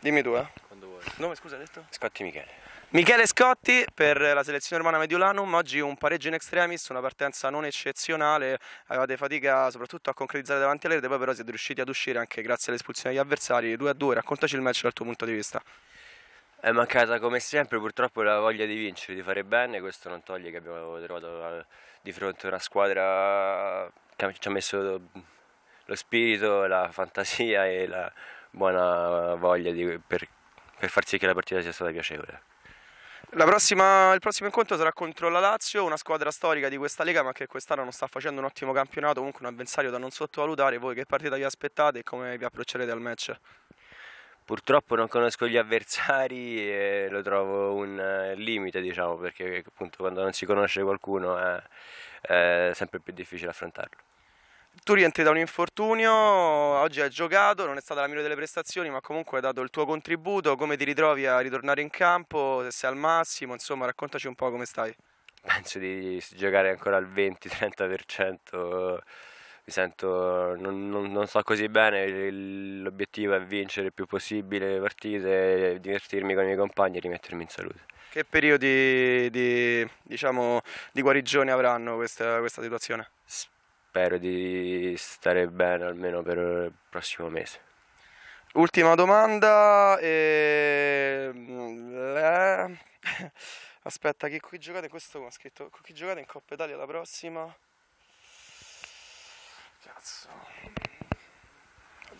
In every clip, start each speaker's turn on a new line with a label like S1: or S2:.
S1: Dimmi tu, eh. Quando vuoi. Nome, scusa, hai detto? Scotti Michele. Michele Scotti per la selezione romana Mediolanum, oggi un pareggio in extremis, una partenza non eccezionale, avevate fatica soprattutto a concretizzare davanti alle rete, poi però siete riusciti ad uscire anche grazie all'espulsione degli avversari 2-2, a raccontaci il match dal
S2: tuo punto di vista. È mancata come sempre purtroppo la voglia di vincere, di fare bene, questo non toglie che abbiamo trovato eh, di fronte una squadra che ci ha messo lo spirito, la fantasia e la buona voglia di, per, per far sì che la partita sia stata piacevole.
S1: Prossima, il prossimo incontro sarà contro la Lazio, una squadra storica di questa Lega ma che quest'anno non sta facendo un ottimo campionato, comunque un avversario da non sottovalutare. Voi che partita vi aspettate e come vi approccerete al match?
S2: Purtroppo non conosco gli avversari e lo trovo un eh, limite, diciamo, perché appunto quando non si conosce qualcuno è, è sempre più difficile affrontarlo
S1: tu rientri da un infortunio, oggi hai giocato, non è stata la migliore delle prestazioni, ma comunque hai dato il tuo contributo, come ti ritrovi a ritornare in campo, se sei al massimo, insomma raccontaci un po' come stai.
S2: Penso di giocare ancora al 20-30%, mi sento, non, non, non sto così bene, l'obiettivo è vincere il più possibile le partite, divertirmi con i miei compagni e rimettermi in salute.
S1: Che periodi di, diciamo, di guarigione avranno questa, questa situazione?
S2: spero di stare bene almeno per il prossimo mese. Ultima domanda.
S1: E... Ehm, Le... Eh. Aspetta, che qui giocate questo come ha scritto? chi giocate in Coppa Italia la prossima? Cazzo.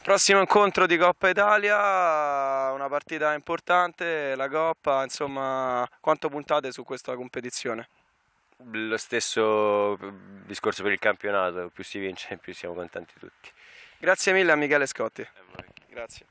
S1: Prossimo incontro di Coppa Italia, una partita importante, la Coppa, insomma, quanto puntate su questa competizione?
S2: lo stesso mm, discorso per il campionato, più si vince più siamo contenti tutti.
S1: Grazie mille a Michele Scotti. Eh, grazie.